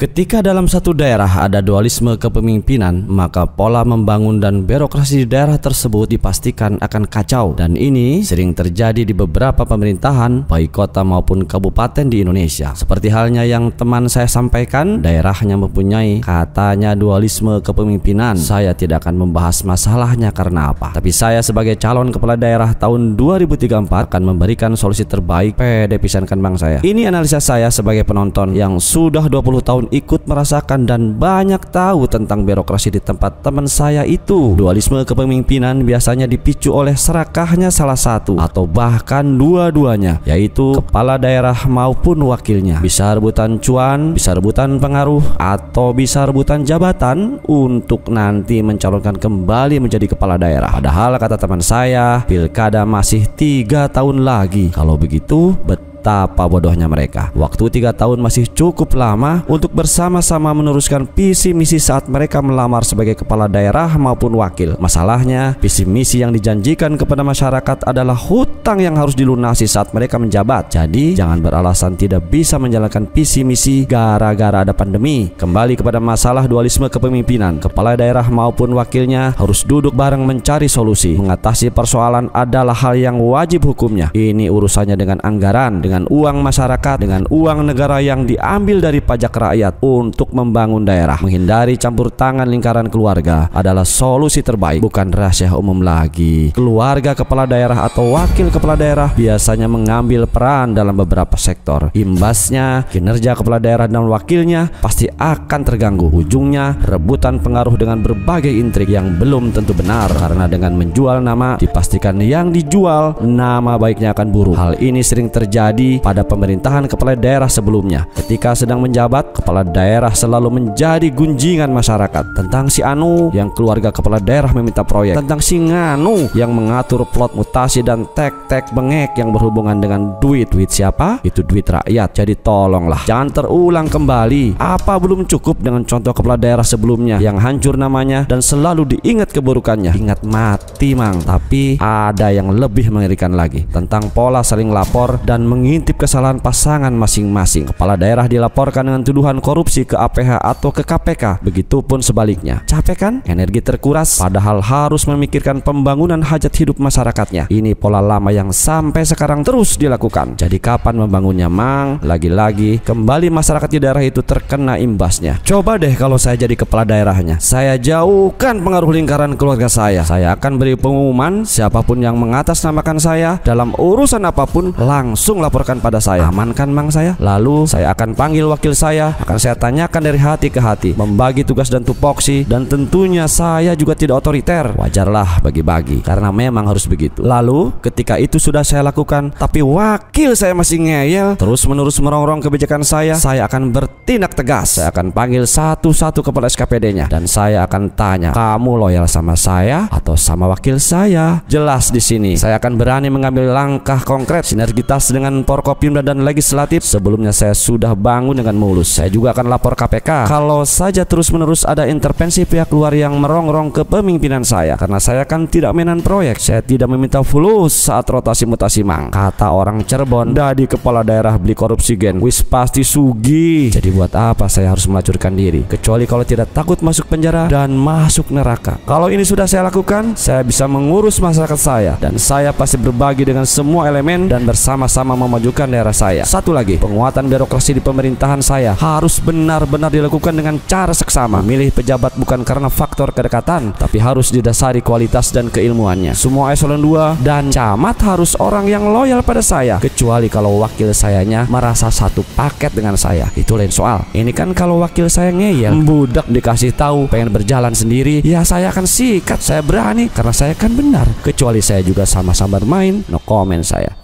Ketika dalam satu daerah ada dualisme kepemimpinan, maka pola membangun dan birokrasi di daerah tersebut dipastikan akan kacau. Dan ini sering terjadi di beberapa pemerintahan, baik kota maupun kabupaten di Indonesia. Seperti halnya yang teman saya sampaikan, daerahnya mempunyai katanya dualisme kepemimpinan. Saya tidak akan membahas masalahnya karena apa. Tapi saya sebagai calon kepala daerah tahun 2034 akan memberikan solusi terbaik pada pisankan bang saya. Ini analisa saya sebagai penonton yang sudah 20 tahun ikut merasakan dan banyak tahu tentang birokrasi di tempat teman saya itu. Dualisme kepemimpinan biasanya dipicu oleh serakahnya salah satu atau bahkan dua-duanya, yaitu kepala daerah maupun wakilnya. Bisa rebutan cuan, bisa rebutan pengaruh, atau bisa rebutan jabatan untuk nanti mencalonkan kembali menjadi kepala daerah. Padahal kata teman saya, pilkada masih tiga tahun lagi. Kalau begitu, betul betapa bodohnya mereka. Waktu tiga tahun masih cukup lama untuk bersama-sama meneruskan visi misi saat mereka melamar sebagai kepala daerah maupun wakil. Masalahnya, visi misi yang dijanjikan kepada masyarakat adalah hutang yang harus dilunasi saat mereka menjabat. Jadi, jangan beralasan tidak bisa menjalankan visi misi gara-gara ada pandemi. Kembali kepada masalah dualisme kepemimpinan, kepala daerah maupun wakilnya harus duduk bareng mencari solusi. Mengatasi persoalan adalah hal yang wajib hukumnya. Ini urusannya dengan anggaran, dengan uang masyarakat, dengan uang negara yang diambil dari pajak rakyat untuk membangun daerah. Menghindari campur tangan lingkaran keluarga adalah solusi terbaik, bukan rahasia umum lagi. Keluarga kepala daerah atau wakil kepala daerah biasanya mengambil peran dalam beberapa sektor. Imbasnya, kinerja kepala daerah dan wakilnya pasti akan terganggu. Ujungnya, rebutan pengaruh dengan berbagai intrik yang belum tentu benar karena dengan menjual nama dipastikan yang dijual nama baiknya akan buruk. Hal ini sering terjadi terjadi pada pemerintahan kepala daerah sebelumnya. Ketika sedang menjabat, kepala daerah selalu menjadi gunjingan masyarakat tentang si Anu yang keluarga kepala daerah meminta proyek, tentang si Nganu yang mengatur plot mutasi dan tek-tek bengek yang berhubungan dengan duit. Duit siapa? Itu duit rakyat. Jadi tolonglah jangan terulang kembali. Apa belum cukup dengan contoh kepala daerah sebelumnya yang hancur namanya dan selalu diingat keburukannya? Ingat mati, Mang. Tapi ada yang lebih mengerikan lagi tentang pola saling lapor dan mengingat mengintip kesalahan pasangan masing-masing. Kepala daerah dilaporkan dengan tuduhan korupsi ke APH atau ke KPK. Begitupun sebaliknya. Capek kan? Energi terkuras padahal harus memikirkan pembangunan hajat hidup masyarakatnya. Ini pola lama yang sampai sekarang terus dilakukan. Jadi kapan membangunnya, Mang? Lagi-lagi kembali masyarakat di daerah itu terkena imbasnya. Coba deh kalau saya jadi kepala daerahnya. Saya jauhkan pengaruh lingkaran keluarga saya. Saya akan beri pengumuman siapapun yang mengatasnamakan saya dalam urusan apapun langsung lapor laporkan pada saya. Aman kan mang saya? Lalu saya akan panggil wakil saya, akan saya tanyakan dari hati ke hati, membagi tugas dan tupoksi dan tentunya saya juga tidak otoriter. Wajarlah bagi-bagi karena memang harus begitu. Lalu ketika itu sudah saya lakukan, tapi wakil saya masih ngeyel, terus menerus merongrong kebijakan saya, saya akan bertindak tegas. Saya akan panggil satu-satu kepala SKPD-nya dan saya akan tanya, "Kamu loyal sama saya atau sama wakil saya?" Jelas di sini, saya akan berani mengambil langkah konkret sinergitas dengan Forkopimda dan legislatif sebelumnya saya sudah bangun dengan mulus saya juga akan lapor KPK kalau saja terus-menerus ada intervensi pihak luar yang merongrong kepemimpinan saya karena saya kan tidak mainan proyek saya tidak meminta fulus saat rotasi mutasi mang kata orang Cirebon dari kepala daerah beli korupsi gen wis pasti sugi jadi buat apa saya harus melacurkan diri kecuali kalau tidak takut masuk penjara dan masuk neraka kalau ini sudah saya lakukan saya bisa mengurus masyarakat saya dan saya pasti berbagi dengan semua elemen dan bersama-sama memajukan memajukan daerah saya. Satu lagi, penguatan birokrasi di pemerintahan saya harus benar-benar dilakukan dengan cara seksama. Milih pejabat bukan karena faktor kedekatan, tapi harus didasari kualitas dan keilmuannya. Semua eselon 2 dan camat harus orang yang loyal pada saya, kecuali kalau wakil sayanya merasa satu paket dengan saya. Itu lain soal. Ini kan kalau wakil saya ngeyel, budak dikasih tahu pengen berjalan sendiri, ya saya akan sikat, saya berani karena saya kan benar. Kecuali saya juga sama-sama bermain, no comment saya.